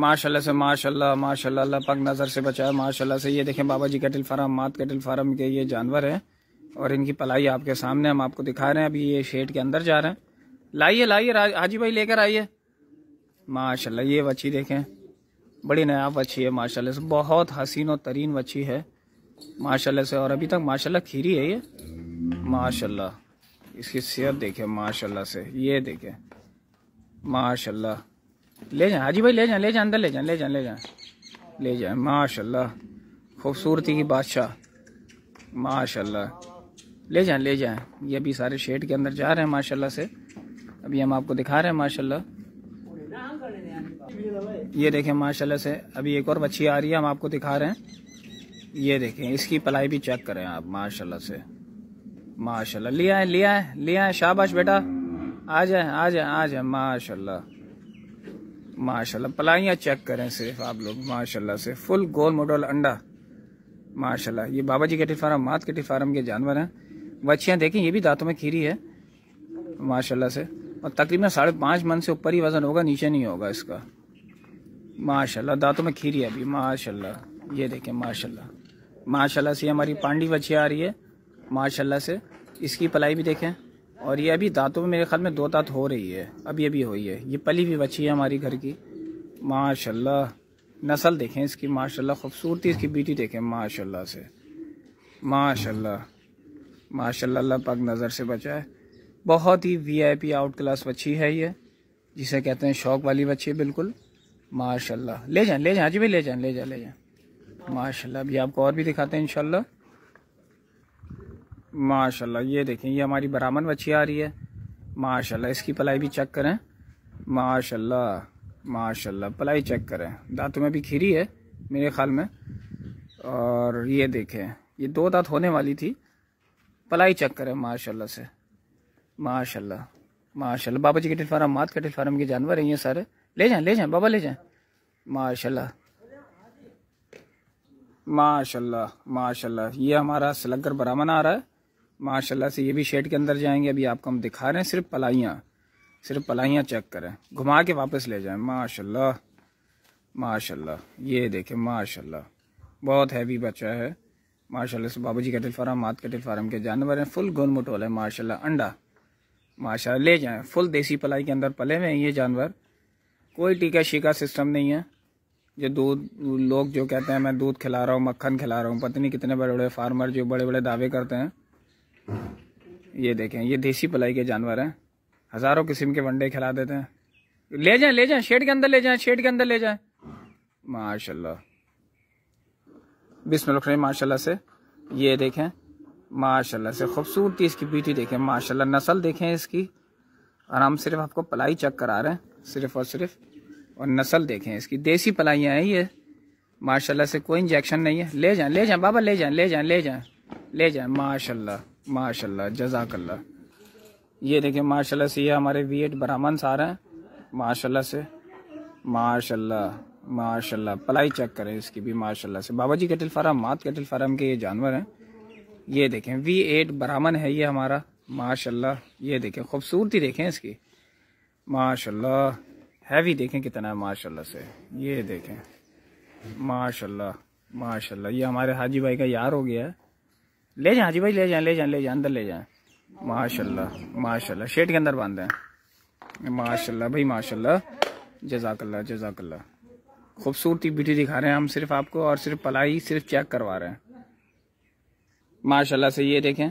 माशाल्लाह से माशाल्लाह माशाल्लाह अल्लाह पाक नज़र से बचाया माशाल्लाह से ये देखें बाबा जी कटिल फार्म मात कटिल फार्म के ये जानवर हैं और इनकी पलाई आपके सामने हम आपको दिखा रहे हैं अभी ये शेड के अंदर जा रहे हैं लाइए लाइए हाजी भाई लेकर आइए माशाल्लाह ये वच्छी देखें बड़ी नयाब वच्छी है माशाल्लाह से बहुत हसीन और तरीन वच्छी है माशाल्लाह से और अभी तक माशाल्लाह खीरी है ये माशाल्लाह इसकी सेहत देखें माशाल्लाह से ये देखें माशाल्लाह ले जाए हाजी भाई ले जाए ले जाए अंदर ले जाए ले जाए ले जाए ले जाए माशाल्लाह खूबसूरती की बादशाह माशाल्लाह ले जाए ले जाए ये अभी सारे शेड के अंदर जा रहे हैं माशाल्लाह से अभी हम आपको दिखा रहे हैं माशाल्लाह ये देखें माशाल्लाह से अभी एक और बच्ची आ रही है हम आपको दिखा रहे हैं ये देखें इसकी पलाई भी चेक करें आप माशाल्लाह से माशाल्लाह लिया है लिया है लिया है शाबाश बेटा आ जाए आ जाए आ जाए माशाल्लाह माशाल्लाह पलाइयाँ चेक करें सिर्फ आप लोग माशाल्लाह से फुल गोल मोडल अंडा माशाल्लाह ये बाबा जी के टिफारम मात के टिफारम के जानवर हैं बच्चियाँ देखें ये भी दांतों में खीरी है माशाल्लाह से और तकरीबन साढ़े पाँच मन से ऊपर ही वजन होगा नीचे नहीं होगा इसका माशाल्लाह दांतों में खीरी है अभी माशाल्लाह ये देखें माशाल्लाह माशाल्लाह से हमारी पांडी बच्ची आ रही है माशाल्लाह से इसकी पलाई भी देखें और ये अभी दांतों में मेरे ख्याल में दो दांत हो रही है अभी अभी हुई है ये पली भी बची है हमारी घर की माशाल्लाह नस्ल देखें इसकी माशाल्लाह खूबसूरती इसकी ब्यूटी देखें माशाल्लाह से माशाल्लाह माशाल्लाह अल्लाह पाक नज़र से बचा है बहुत ही वीआईपी आउट क्लास बच्ची है ये जिसे कहते हैं शौक वाली बच्ची बिल्कुल माशाल्लाह ले जाए ले जाए अजी भी ले जाए ले जाए ले जाए माशाल्लाह अभी आपको और भी दिखाते हैं इंशाल्लाह माशाल्लाह ये देखें ये हमारी बरामन मच्छी आ रही है माशाल्लाह इसकी पलाई भी चेक करें माशाल्लाह माशाल्लाह पलाई चेक करें दांतों में भी खीरी है मेरे ख्याल में और ये देखें ये दो दांत होने वाली थी पलाई चेक करें माशाल्लाह से माशाल्लाह माशाल्लाह बाबा जी के टिल मात के टिल के जानवर हैं ये सारे ले जाएँ ले जाएँ बाबा ले जाएँ माशाल्लाह माशाल्लाह माशाल्लाह ये हमारा सलगर बरामन आ रहा है माशाल्लाह से ये भी शेड के अंदर जाएंगे अभी आपको हम दिखा रहे हैं सिर्फ पलाइयाँ सिर्फ पलाइयाँ चेक करें घुमा के वापस ले जाएं माशाल्लाह माशाल्लाह ये देखें माशाल्लाह बहुत हैवी बच्चा है माशाल्लाह से बाबू जी कटिल फार्म मात कटिल फार्म के जानवर हैं फुल गोन मटोल है माशाल्लाह अंडा माशा ले जाए फुल देसी पलाई के अंदर पले हुए हैं ये जानवर कोई टीका शीका सिस्टम नहीं है जो दूध लोग जो कहते हैं मैं दूध खिला रहा हूँ मक्खन खिला रहा हूँ पता नहीं कितने बड़े बड़े फार्मर जो बड़े बड़े दावे करते हैं ये देखें ये देसी पलाई के जानवर हैं हजारों किस्म के वनडे खिला देते हैं ले जाएं ले जाएं शेड के अंदर ले जाएं शेड के अंदर ले जाएं माशाल्लाह बिस्मिल्लाह माशाल्लाह से ये देखें माशाल्लाह से खूबसूरती इसकी बीटी देखें माशाल्लाह नस्ल देखें इसकी और हम सिर्फ आपको पलाई चेक करा रहे हैं सिर्फ और सिर्फ और नस्ल देखें इसकी देसी पलाइयाँ हैं ये माशाला से कोई इंजेक्शन नहीं है ले जाए ले जाए बाबा ले जाए ले जाए ले जाए ले जाए माशाला माशाल्लाह जजाकल्ला ये देखिए माशाल्लाह से ये हमारे वी एट ब्राह्मण आ रहे हैं माशाल्लाह से माशाल्लाह माशाल्लाह पलाई चेक करें इसकी भी माशाल्लाह से बाबा जी कैटल फार्म मात कैटल फार्म के ये जानवर हैं ये देखें वी एट ब्राह्मण है ये हमारा माशाल्लाह ये देखें खूबसूरती देखें इसकी माशाल्लाह हैवी देखें कितना है माशाल्लाह से ये देखें माशाल्लाह माशाल्लाह ये हमारे हाजी भाई का यार हो गया है ले जाए हाजी भाई ले जाए ले जाए ले जाए अंदर ले जाए माशाल्लाह माशाल्लाह शेड के अंदर बांध हैं माशाल्लाह भाई माशाल्लाह जजाकल्ला जजाकल्ला खूबसूरती ब्यूटी दिखा रहे हैं हम सिर्फ आपको और सिर्फ पलाई सिर्फ चेक करवा रहे हैं माशाल्लाह से ये देखें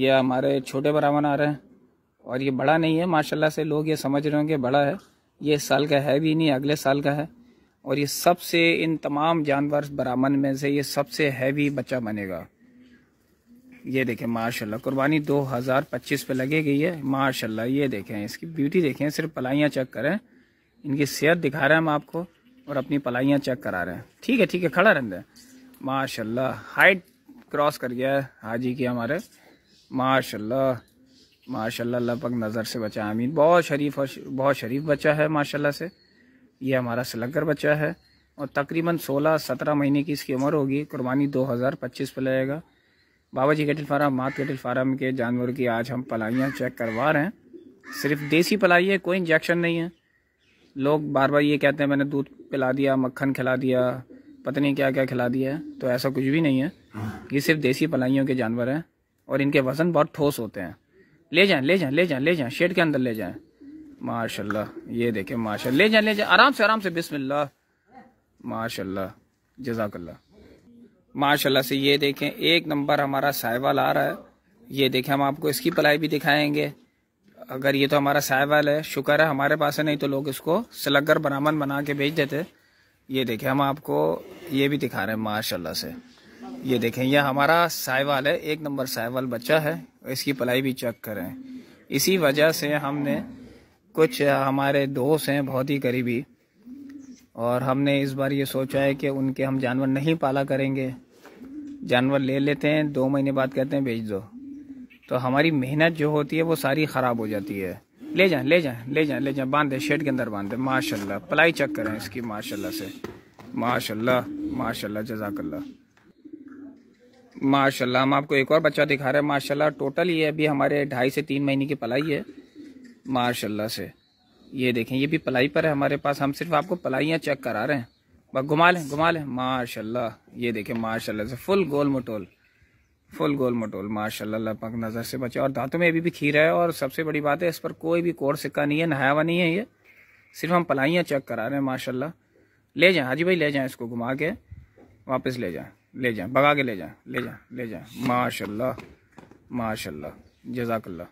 ये हमारे छोटे बरामन आ रहे हैं और ये बड़ा नहीं है माशाल्लाह से लोग ये समझ रहे हैं कि बड़ा है ये इस साल का है भी नहीं अगले साल का है और ये सबसे इन तमाम जानवर बरामन में से ये सबसे हैवी बच्चा बनेगा ये देखें माशाल्लाह कुर्बानी 2025 पे लगे गई है माशाल्लाह ये देखें इसकी ब्यूटी देखें सिर्फ पलाइयाँ चेक करें इनकी सेहत दिखा रहे हैं हम आपको और अपनी पलाइयाँ चेक करा रहे हैं ठीक है ठीक है खड़ा रहते हैं माशाला हाइट क्रॉस कर गया है हाजी की हमारे माशाला माशाला अल्लाह पक नज़र से बचा अमीन बहुत शरीफ और बहुत शरीफ बच्चा है माशाला से ये हमारा सलगर बच्चा है और तकरीबन 16-17 महीने की इसकी उम्र होगी कुर्बानी 2025 पे लगेगा बाबा जी कैटल फार्म मात कैटल फार्म के जानवर की आज हम पलाइयाँ चेक करवा रहे हैं सिर्फ देसी पलाई है कोई इंजेक्शन नहीं है लोग बार बार ये कहते हैं मैंने दूध पिला दिया मक्खन खिला दिया पता नहीं क्या क्या खिला दिया है तो ऐसा कुछ भी नहीं है ये सिर्फ देसी पलाइयों के जानवर हैं और इनके वज़न बहुत ठोस होते हैं ले जाएं ले जाएं ले जाएं ले जाएं शेड के अंदर ले जाएं माशाल्लाह ये देखें माशाल्लाह ले जाएं ले जाएं आराम से आराम से बिस्मिल्लाह माशाल्लाह जजाकल्ला माशाल्लाह से ये देखें एक नंबर हमारा साहिवाल आ रहा है ये देखें हम आपको इसकी पलाई भी दिखाएंगे अगर ये तो हमारा साहिवाल है शुक्र है हमारे पास है नहीं तो लोग इसको सलगर बनामन बना के बेच देते ये देखें हम आपको ये भी दिखा रहे हैं माशाला से ये देखें यह हमारा साहिवाल है एक नंबर साहिवाल बच्चा है इसकी पलाई भी चेक करें इसी वजह से हमने कुछ हमारे दोस्त हैं बहुत ही करीबी और हमने इस बार ये सोचा है कि उनके हम जानवर नहीं पाला करेंगे जानवर ले लेते हैं दो महीने बाद कहते हैं बेच दो तो हमारी मेहनत जो होती है वो सारी ख़राब हो जाती है ले जाए ले जाए ले जाए ले जाए बांध दे शेड के अंदर बांध दे माशाल्लाह पलाई चेक करें इसकी माशाल्लाह से माशाल्लाह माशाल्लाह जजाकल्ला माशाल्लाह हम आपको एक और बच्चा दिखा रहे हैं माशाल्लाह टोटल ये अभी हमारे ढाई से तीन महीने की पलाई है माशाल्लाह से ये देखें ये भी पलाई पर है हमारे पास हम सिर्फ आपको पलाइयाँ चेक करा रहे हैं घुमा लें घुमा लें माशाल्लाह ये देखें माशाल्लाह से फुल गोल मटोल फुल गोल मटोल माशाल्लाह अल्लाह पाक नज़र से बचे और दांतों में अभी भी खीरा है और सबसे बड़ी बात है इस पर कोई भी कोर सिक्का नहीं है नहाया हुआ नहीं है ये सिर्फ हम पलाइयाँ चेक करा रहे हैं माशाला ले जाए हाजी भाई ले जाए इसको घुमा के वापस ले जाए ले जाए भगा के ले जाए ले जाए ले जाए माशा माशा जजाकल्ला